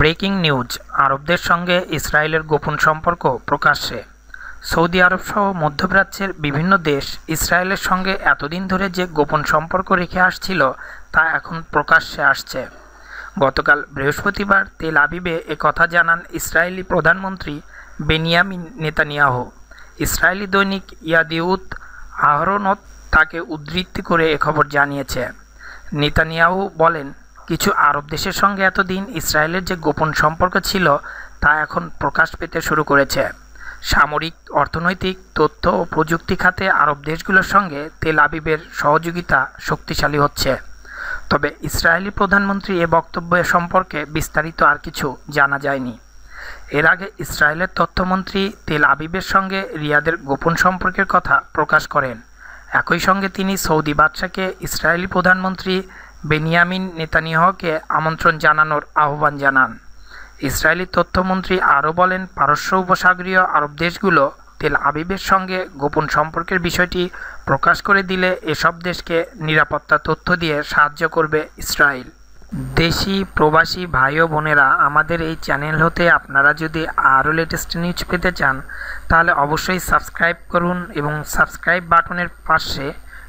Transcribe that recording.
breaking news আরবদের সঙ্গে ইসরায়েলের গোপন সম্পর্ক প্রকাশ্যে সৌদি আরব সহ মধ্যপ্রাচ্যের বিভিন্ন দেশ ইসরায়েলের সঙ্গে এতদিন ধরে যে গোপন সম্পর্ক রেখে আসছিল তা এখন প্রকাশ্যে আসছে গতকাল বৃহস্পতিবার তেল আবিবে কথা জানান ইসরায়েলি প্রধানমন্ত্রী বেনিয়ামিন নেতানিয়াহু ইসরায়েলি দৈনিক ইয়াদিউত আহরনত তাকে উদ্ধৃতি করে এ খবর জানিয়েছে নেতানিয়াহু বলেন কিছু আরব দেশের সঙ্গে এতদিন ইসরায়েলের যে গোপন সম্পর্ক ছিল তা এখন প্রকাশ পেতে শুরু করেছে সামরিক অর্থনৈতিক তথ্য ও প্রযুক্তি খাতে আরব দেশগুলোর সঙ্গে তেল আবিবের সহযোগিতা শক্তিশালী হচ্ছে তবে ইসরায়েলি প্রধানমন্ত্রী এ বক্তব্য সম্পর্কে বিস্তারিত আর কিছু জানা যায়নি এর আগে ইসরায়েলের তথ্যমন্ত্রী তেল আবিবের সঙ্গে রিয়াদের গোপন সম্পর্কের কথা প্রকাশ করেন একই সঙ্গে তিনি সৌদি বাদশাকে ইসরায়েলি প্রধানমন্ত্রী বেনিয়ামিন নেতানিয়াহকে আমন্ত্রণ জানানোর আহ্বান জানান ইসরায়েলি তথ্যমন্ত্রী আরও বলেন পারস্য উপসাগরীয় আরব দেশগুলো তেল আবিবের সঙ্গে গোপন সম্পর্কের বিষয়টি প্রকাশ করে দিলে এসব দেশকে নিরাপত্তা তথ্য দিয়ে সাহায্য করবে ইসরায়েল দেশি প্রবাসী ভাই ও বোনেরা আমাদের এই চ্যানেল হতে আপনারা যদি আরও লেটেস্ট নিউজ পেতে চান তাহলে অবশ্যই সাবস্ক্রাইব করুন এবং সাবস্ক্রাইব বাটনের পাশে